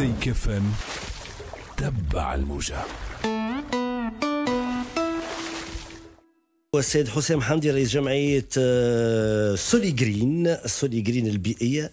زي كفن تبع الموجه والسيد حسام حمدي رئيس جمعيه آه، سولي جرين سولي جرين البيئيه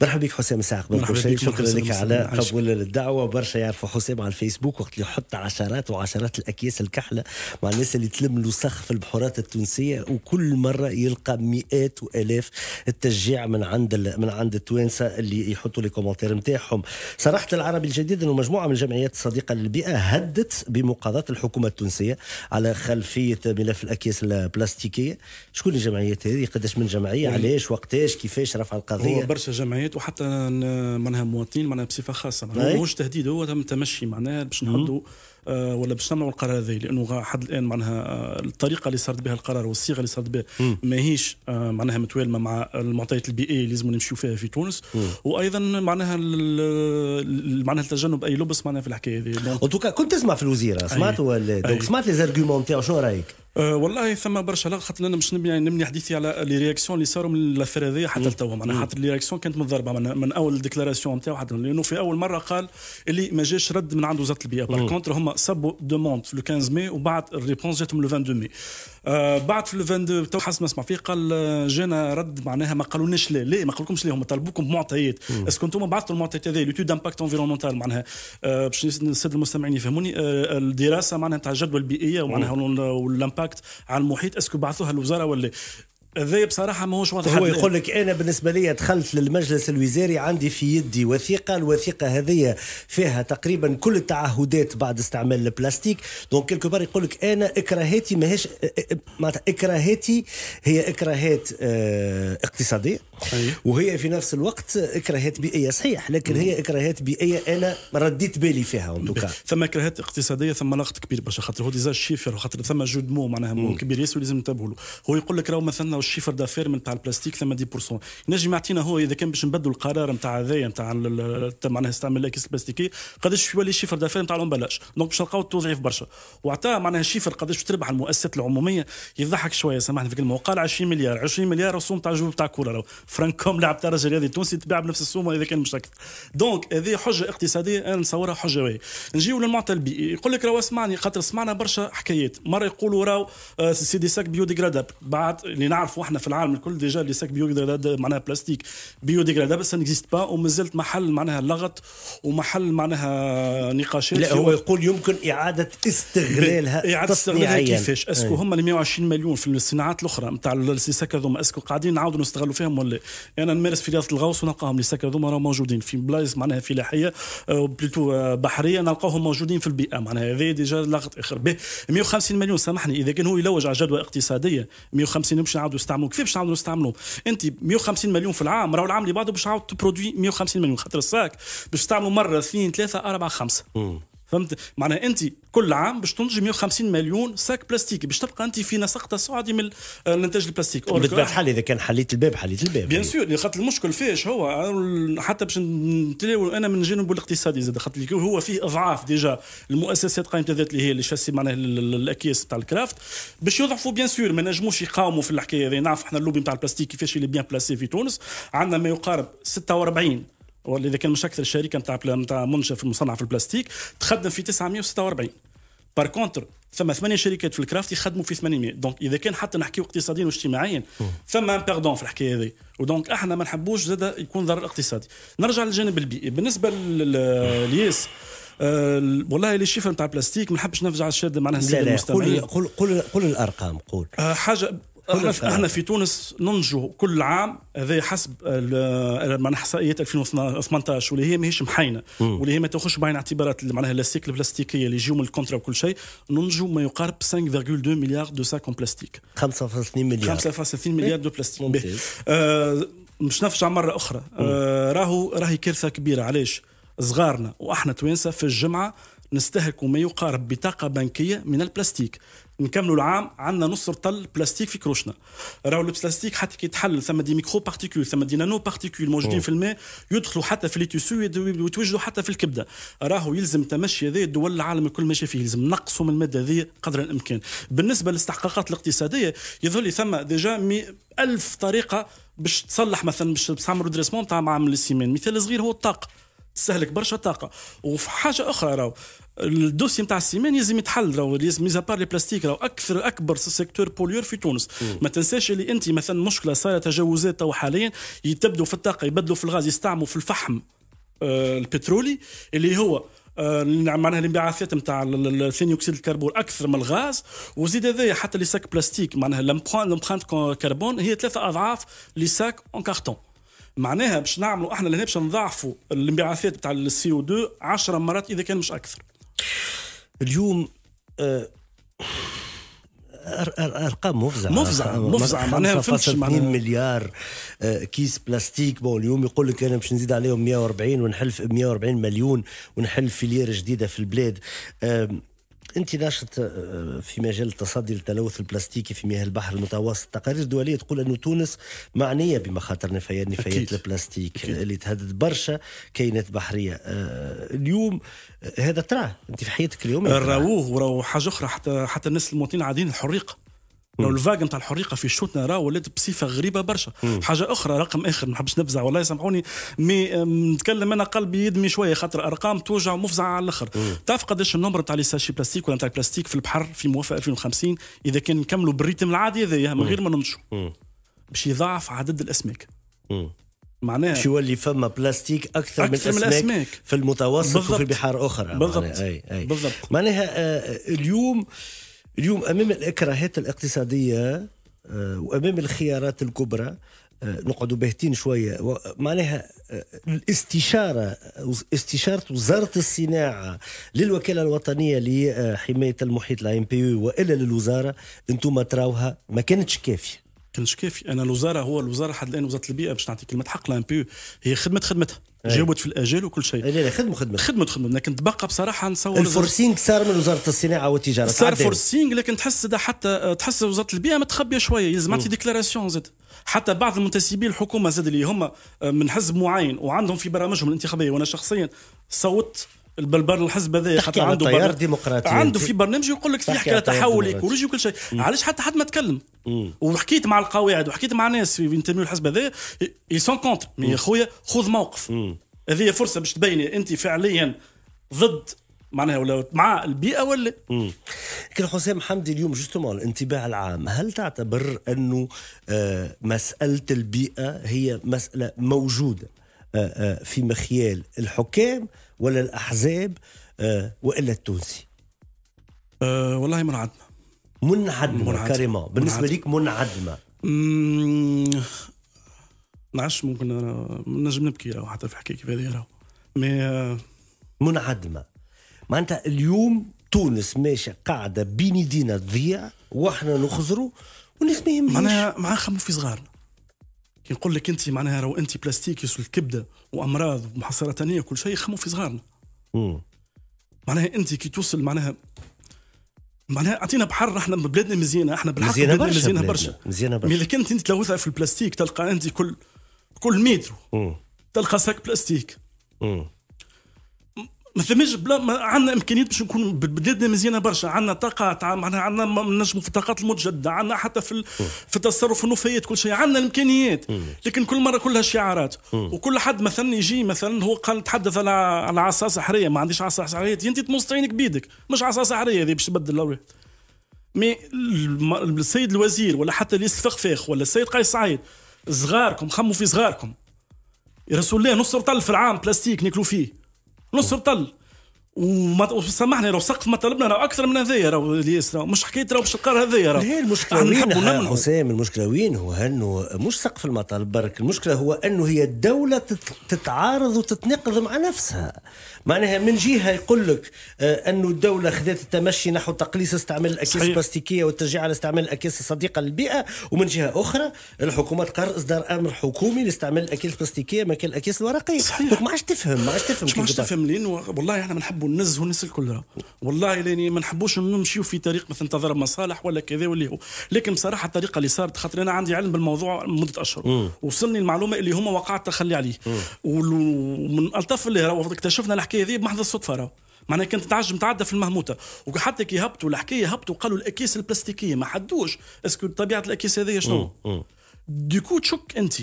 مرحبا بك حسام ساق مرحبا بك شكرا لك على قبول الدعوه برشا يعرفوا حسام على الفيسبوك وقت اللي يحط عشرات وعشرات الاكياس الكحله مع الناس اللي تلم الوسخ في البحورات التونسيه وكل مره يلقى مئات والاف التشجيع من عند من عند التوانسه اللي يحطوا لي كومنتير نتاعهم صراحه العربي الجديد انه مجموعه من الجمعيات الصديقه للبيئه هدت بمقاضاه الحكومه التونسيه على خلفيه ملف الاكياس البلاستيكيه شكون الجمعيات هذه قداش من جمعيه علاش وقتاش كيفاش رفع القضيه هو برشا جمعيات حمايات وحتى معناها مواطنين معناها بصفه خاصه معناها ماهوش تهديد هو تم تمشي معناها باش نحطوا آه، ولا باش نمنعوا القرار هذا لانه حد الان معناها آه، الطريقه اللي صارت بها القرار والصيغه اللي صارت بها ماهيش آه، معناها متوالمه مع المعطيات البيئيه اللي لازم نمشيو فيها في تونس وايضا معناها معناها التجنب اي لبس معناها في الحكايه هذه توكا كنت تسمع في الوزيره سمعت ولا دونك سمعت لي زارغيومون نتاعو شنو رايك؟ أه والله ثم برشا لا خاطر انا باش نبني يعني نبني حديثي على لي رياكسيون اللي صاروا من لافير هذايا حتى لتوا معناها حتى لي رياكسيون كانت متضربه من, من اول ديكلاراسيون نتاعو حتى لانه في اول مره قال اللي ما جاش رد من عند وزاره البيئه باغ كونتر هما صبوا دوموند في لو 15 ماي وبعد الريبونس جاتهم لو 22 ماي آه، بعد في لو 22 تو ما سمع فيه قال آه، جانا رد معناها ما قالوناش لا لا ما قالكمش لا هما طلبوكم بمعطيات اسكو انتم بعثتوا المعطيات هذه لوتيود امباكت انفيرونمونتال معناها آه، باش الساده المستمعين يفهموني الدراسه معناها تاع الجدوى البيئيه ومعناها والامباكت على المحيط اسكو بعثوها للوزاره ولا هذا بصراحة ماهوش واضح هو يقول لك أنا بالنسبة لي دخلت للمجلس الوزاري عندي في يدي وثيقة الوثيقة هذه فيها تقريبا كل التعهدات بعد استعمال البلاستيك دونك كيلكو بار يقول لك أنا إكراهاتي ماهيش معناتها إكراهاتي هي إكراهات اه اقتصادية وهي في نفس الوقت إكراهات بيئية صحيح لكن هي إكراهات بيئية أنا رديت بالي فيها ثم إكراهات اقتصادية ثم لغط كبير باش خاطر هو ديزا شيفر خاطر ثم جود مو معناها كبير ياسر لازم ننتبهوا له هو يقول لك راهو مثلا الشيفر دافير من تاع البلاستيك 80% ينجم يعطينا هو اذا كان باش نبدلوا القرار نتاع هذايا نتاع معناها استعمال الاكياس البلاستيكيه قداش يولي الشيفر دافير نتاع الامبلاج دونك باش نلقاو التوظيف برشا وعطاه معناها الشيفر قداش تربح المؤسسات العموميه يضحك شويه سامحني في الكلمه وقال 20 مليار 20 مليار رسوم تاع جو تاع كوره فرانكوم لاعب تاع الرجل هذه التونسي تباع بنفس السومه اذا كان مش اكثر دونك هذه حجه اقتصاديه انا نصورها حجه واهيه نجيو للمعطى البيئي يقول لك راهو اسمعني خاطر سمعنا برشا حكايات مره يقولوا راهو آه، سي دي ساك بيوديغرادابل بعد اللي نعرف نعرفوا احنا في العالم الكل ديجا لي ساك بيوديغراد معناها بلاستيك بيوديغراد بس نيكزيست با ومازلت محل معناها لغط ومحل معناها نقاشات لا هو يقول يمكن اعاده استغلالها اعاده استغلالها كيفاش اسكو إيه. هما ال 120 مليون في الصناعات الاخرى نتاع ساك هذوما اسكو قاعدين نعاودوا نستغلوا فيهم ولا انا نمارس في رياضه الغوص ونلقاهم الساك هذوما راهم موجودين في بلايص معناها فلاحيه بلوتو آه، بحريه نلقاهم موجودين في البيئه معناها هذا ديجا لغط اخر 150 مليون سامحني اذا كان هو يلوج على جدوى اقتصاديه 150 نمشي نعاودوا نستعملوا كيف باش نعاودوا نستعملوا انت 150 مليون في العام راهو العام اللي بعده باش نعاودو تبرودوي 150 مليون خاطر الساك باش تعملوا مره اثنين ثلاثه اربعه خمسه فهمت معناها انت كل عام باش تنتج 150 مليون ساك بلاستيكي باش تبقى انت في نسق تصاعدي من الانتاج البلاستيك بالطبيعه الحال اذا كان حليت الباب حليت الباب بيان سور خاطر المشكل فيش هو حتى باش نتلاو انا من جانب الاقتصادي زاد خاطر هو فيه اضعاف ديجا المؤسسات قائمه الذات اللي هي اللي شاسي معناها الاكياس تاع الكرافت باش يضعفوا بيان سور ما نجموش يقاوموا في الحكايه هذه نعرف احنا اللوبي تاع البلاستيك كيفاش اللي بيان بلاسي في تونس عندنا ما يقارب 46 ولا اذا كان مش اكثر شركه نتاع نتاع منشف مصنع في البلاستيك تخدم في 946 بار كونتر ثم ثمانيه شركات في الكرافت يخدموا في 800 دونك اذا كان حتى نحكيو اقتصاديا واجتماعيا ثم ان باردون في الحكايه هذه ودونك احنا ما نحبوش زاد يكون ضرر اقتصادي نرجع للجانب البيئي بالنسبه للياس أه والله لي شيفر نتاع البلاستيك ما نحبش نرجع الشاده معناها السيد المستمع قول قول قول الارقام قول أه حاجه احنا في احنا في تونس ننجو كل عام هذا حسب معناها احصائيات 2018 واللي هي ماهيش محينه واللي هي ما تاخذش بعين الاعتبارات اللي معناها اللاستيك البلاستيكيه اللي يجيو من الكونترا وكل شيء ننجو ما يقارب 5.2 مليار دو ساك بلاستيك 5.2 مليار 5.2 مليار دو بلاستيك آه مش نفجع مره اخرى آه راهو راهي كارثه كبيره علاش صغارنا واحنا توانسه في الجمعه نستهلك ما يقارب بطاقه بنكيه من البلاستيك نكملوا العام عندنا نص رطل بلاستيك في كروشنا راهو البلاستيك حتى كي يتحلل ثم دي ميكرو بارتيكول ثم دي نانو بارتيكول موجودين في الماء يدخلوا حتى في ليتوسو ويتوجدوا حتى في الكبده راهو يلزم تمشي هذه الدول العالم الكل ماشي فيه يلزم نقصوا من الماده هذه قدر الامكان بالنسبه للاستحقاقات الاقتصاديه يظهر لي ثم ديجا ألف طريقه باش تصلح مثلا باش تعمل دريسمون تاع معامل السيمان مثال صغير هو الطاقه تستهلك برشا طاقه وفي حاجه اخرى راهو الدوسي نتاع السيمان لازم يتحل راهو لازم ميزابار لي بلاستيك راهو اكثر اكبر سيكتور بوليور في تونس مم. ما تنساش اللي انت مثلا مشكله صايره تجاوزات تو حاليا يتبدوا في الطاقه يبدلوا في الغاز يستعملوا في الفحم آه البترولي اللي هو آه نعم، معناها الانبعاثات نتاع ثاني اكسيد الكربون اكثر من الغاز وزيد هذايا حتى لي ساك بلاستيك معناها لامبرانت كربون هي ثلاثه اضعاف لي ساك اون كارتون معناها باش نعملوا احنا لهنا باش نضاعفوا الانبعاثات تاع السي او 2 10 مرات اذا كان مش اكثر اليوم آه، ارقام مفزعه مفزعه مفزعه معناها فهمتش 2 مليار آه، كيس بلاستيك بون اليوم يقول لك انا باش نزيد عليهم 140 ونحل 140 مليون ونحل فيليير جديده في البلاد انت ناشط آه، في مجال التصدي للتلوث البلاستيكي في مياه البحر المتوسط تقارير دوليه تقول انه تونس معنيه بمخاطر نفايات نفايات البلاستيك أكيد. اللي تهدد برشا كائنات بحريه آه، اليوم آه، هذا تراه انت في حياتك اليوميه راوه وراو حاجه اخرى حتى حتى الناس المواطنين العاديين الحريق لو الفاق نتاع الحريقه في شوتنا راه ولات بصفه غريبه برشا حاجه اخرى رقم اخر ما نحبش نفزع والله سامحوني مي نتكلم انا قلبي يدمي شويه خاطر ارقام توجع مفزعه على الاخر تعرف قداش النمر نتاع لي ساشي بلاستيك ولا نتاع البلاستيك في البحر في موافقة 2050 اذا كان نكملوا بالريتم العادي هذايا من غير ما نمشوا باش يضاعف عدد الاسماك معناها باش يولي فما بلاستيك اكثر, أكثر من, الأسماك من الاسماك في المتوسط بالضبط. وفي بحار اخرى بالضبط معناها, أي أي. بالضبط. معناها آه اليوم آه اليوم امام الاكراهات الاقتصاديه آه، وامام الخيارات الكبرى آه، نقعدوا باهتين شويه معناها آه، الاستشاره استشاره وزاره الصناعه للوكاله الوطنيه لحمايه المحيط الاي ام بي والا للوزاره انتم تراوها ما كانتش كافيه كانتش كافيه انا الوزاره هو الوزاره حد الان وزاره البيئه باش نعطيك كلمه حق لا هي خدمه خدمتها جاوبت في الاجال وكل شيء لا لا خدمه خدمه خدمه خدمه لكن تبقى بصراحه نصور الفورسينغ صار من وزاره الصناعه والتجاره صار فورسينغ لكن تحس ده حتى تحس وزاره البيئه متخبيه شويه يلزم تعطي ديكلاراسيون زاد حتى بعض المنتسبين الحكومه زاد اللي هم من حزب معين وعندهم في برامجهم الانتخابيه وانا شخصيا صوت البلبر الحزب هذا حتى عنده تيار ديمقراطي عنده في برنامج يقول لك في حكايه تحول ايكولوجي وكل شيء علاش حتى حد ما تكلم وحكيت مع القواعد وحكيت مع ناس في انترميو الحزب هذا سون كونتر مي يا خويا خذ موقف هذه فرصه باش تبيني انت فعليا ضد معناها ولا مع البيئه ولا كان حسام حمدي اليوم جوستومون الانطباع العام هل تعتبر انه آه، مساله البيئه هي مساله موجوده آه، آه، في مخيال الحكام ولا الاحزاب آه، والا التونسي؟ أه والله منعدمه منعدمه منعدم. كريمه بالنسبه منعدم. ليك منعدمه نعش ممكن نجم نبكي لو حتى في حكايه كيف هذه مي آه، منعدمه معناتها اليوم تونس ماشيه قاعده بين يدينا تضيع واحنا نخزروا والناس ما يهمهاش معناها مع خمو في صغارنا يقول لك انت معناها لو انت بلاستيك يوصل الكبده وامراض ومحصله ثانيه وكل شيء يخموا في صغارنا. معناها انت كي توصل معناها معناها اعطينا بحر احنا بلادنا مزيانه احنا بالحق مزيانه برشا مزيانه برشا مزيانه برشا مي لكن انت تلوثها في البلاستيك تلقى انت كل كل متر تلقى ساك بلاستيك. مم. ما ثماش بلا عندنا امكانيات باش نكون بلادنا مزيانه برشا عندنا طاقه معناها عندنا نجموا في الطاقات المتجدده عندنا حتى في ال... في التصرف في النفايات كل شيء عندنا الامكانيات لكن كل مره كلها شعارات وكل حد مثلا يجي مثلا هو قال نتحدث على على عصا سحريه ما عنديش عصا سحريه انت تمص عينك بيدك مش عصا سحريه هذه باش تبدل الاولويات مي السيد الوزير ولا حتى اللي الفخفاخ ولا السيد قيس سعيد صغاركم خموا في صغاركم رسول الله نص رطل في العام بلاستيك ناكلوا فيه نصر طل وسامحني لو سقف ما طلبنا اكثر من هذايا راهو اللي مش حكيت راهو باش القار هذايا راهو هي المشكله وين حسام المشكله وين هو انه مش سقف المطالب برك المشكله هو انه هي الدوله تتعارض وتتناقض مع نفسها معناها من جهه يقول لك آه انه الدوله خذات التمشي نحو تقليص استعمال الاكياس البلاستيكيه والتشجيع على استعمال الاكياس الصديقه للبيئه ومن جهه اخرى الحكومه تقرر اصدار امر حكومي لاستعمال الاكياس البلاستيكيه مكان الاكياس الورقيه صحيح ما عادش تفهم ما عادش تفهم ما عادش تفهم لين والله احنا بنحب نحبوا ننزهوا الناس راه والله لاني ما نحبوش نمشيو في طريق مثلا تضرب مصالح ولا كذا واللي هو لكن بصراحه الطريقه اللي صارت خاطر انا عندي علم بالموضوع مده اشهر وصلني المعلومه اللي هما وقعت تخلي عليه ومن الطف اللي اكتشفنا الحكايه هذه بمحض الصدفه راه معناها كانت تعجم تعدى في المهموته وحتى كي هبطوا الحكايه هبطوا قالوا الاكياس البلاستيكيه ما حدوش اسكو طبيعه الاكياس هذه شنو؟ ديكو تشك انت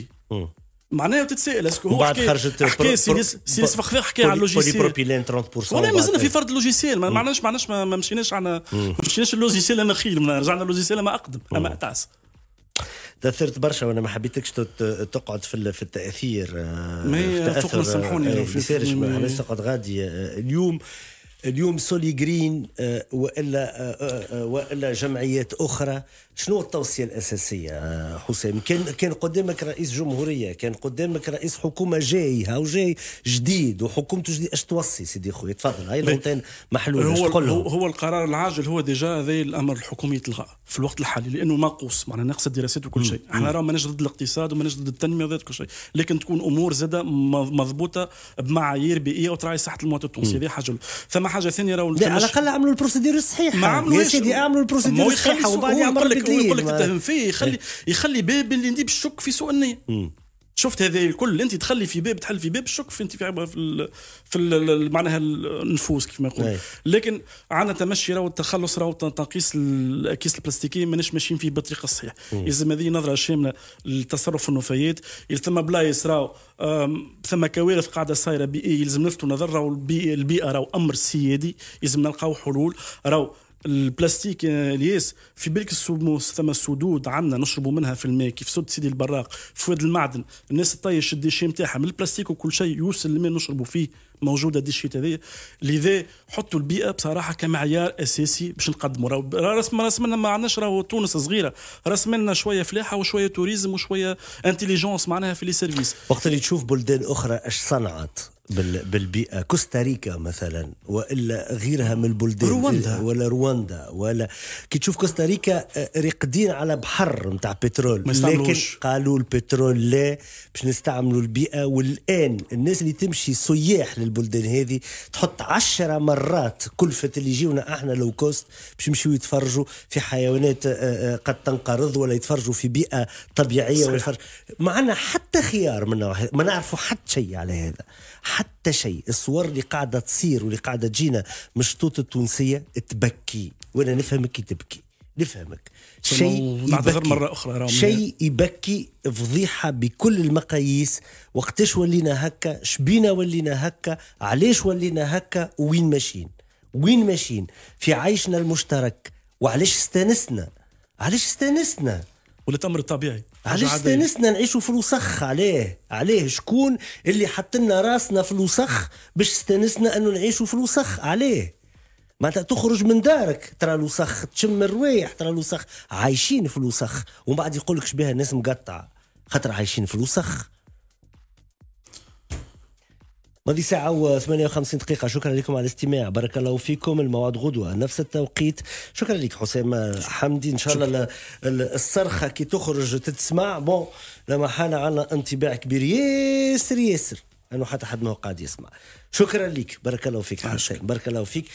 معناها تتسائل اسكو هو بعد خرجت حكى سي السفخفاخ حكى على اللوجيسيال 30% ولا مازلنا في فرد اللوجيسيال ما معناش معناش ما مشيناش على ما مشيناش اللوجيسيال اما خير رجعنا اللوجيسيال اما اقدم اما اتعس تاثرت برشا وانا ما حبيتكش تقعد في في التاثير آه، ما فوق ما سامحوني ما آه، غادي آه، اليوم اليوم سولي جرين آه، والا آه، آه، والا جمعيات اخرى شنو التوصيه الاساسيه حسام كان كان قدامك رئيس جمهوريه كان قدامك رئيس حكومه جاي هاو جاي جديد وحكومته جديد اش توصي سيدي خويا تفضل هاي لونتين محلول هو تقول هو القرار العاجل هو ديجا هذا الامر الحكومي يتلغى في الوقت الحالي لانه منقوص معنا ناقص الدراسات وكل شيء احنا راه ماناش ضد الاقتصاد وماناش ضد التنميه وكل كل شيء لكن تكون امور زاده مضبوطه بمعايير بيئيه وتراعي صحه المواطن التونسي هذه حاجه ثم حاجه ثانيه راهو على الاقل عملوا البروسيدير الصحيح ما عملوش يا سيدي اعملوا البروسيدير الصحيح وبعد يعمل لك يقول لك تتهم فيه يخلي يخلي باب اللي ندي بالشك في سوء النيه شفت هذا الكل انت تخلي في باب تحل في باب الشك في انت في في, في معناها النفوس كيف يقول أي. لكن عندنا تمشي راهو التخلص راهو تنقيس الاكياس البلاستيكيه ماناش ماشيين فيه بالطريقه الصحيحه يلزم هذه نظره شامله للتصرف في النفايات ثم بلايص راهو ثم كوارث قاعده صايره بيئيه يلزم نلفتوا نظر راهو البيئه راهو امر سيادي يلزم نلقاو حلول راهو البلاستيك آه، الياس في بالك ثم السدود عندنا نشربوا منها في الماء كيف سد سيدي البراق في واد المعدن الناس تطيش الديشي نتاعها من البلاستيك وكل شيء يوصل لما نشربوا فيه موجوده دي الشيء هذايا لذا حطوا البيئه بصراحه كمعيار اساسي باش نقدموا رسم رسمنا ما عندناش راهو تونس صغيره رسمنا شويه فلاحه وشويه توريزم وشويه انتليجونس معناها في لي سيرفيس وقت اللي تشوف بلدان اخرى اش صنعت بالبيئة كوستاريكا مثلا وإلا غيرها من البلدان رواندا ولا رواندا ولا كي تشوف كوستاريكا آه، رقدين على بحر نتاع بترول لكن قالوا البترول لا باش نستعملوا البيئة والآن الناس اللي تمشي سياح لل البلدان هذه تحط عشرة مرات كلفة اللي يجيونا احنا لو كوست باش يمشيو يتفرجوا في حيوانات آه، آه، قد تنقرض ولا يتفرجوا في بيئة طبيعية ما معنا حتى خيار من نوع ما نعرفوا حتى شيء على هذا حتى شيء الصور اللي قاعدة تصير واللي قاعدة تجينا من الشطوط التونسية تبكي وانا نفهمك تبكي نفهمك شيء نعتذر مرة أخرى شيء يبكي فضيحة بكل المقاييس وقتاش ولينا هكا شبينا ولينا هكا علاش ولينا هكا وين ماشيين وين ماشيين في عيشنا المشترك وعلاش استانسنا علاش استانسنا والتمر الطبيعي علاش استانسنا نعيشوا في الوسخ عليه عليه شكون اللي حط لنا راسنا في الوسخ باش استانسنا انه نعيشوا في الوسخ عليه معناتها تخرج من دارك ترى الوسخ تشم الروايح ترى الوسخ عايشين في الوسخ ومن بعد يقول لك شبيها الناس مقطعه خاطر عايشين في الوسخ ماضي ساعة و58 دقيقة شكرا لكم على الاستماع بارك الله فيكم الموعد غدوة نفس التوقيت شكرا لك حسام حمدي إن شاء الله الصرخة كي تخرج تتسمع بون لما حان على انطباع كبير ياسر ياسر أنه حتى حد ما هو قاعد يسمع شكرا لك بارك الله فيك حسام بارك الله فيك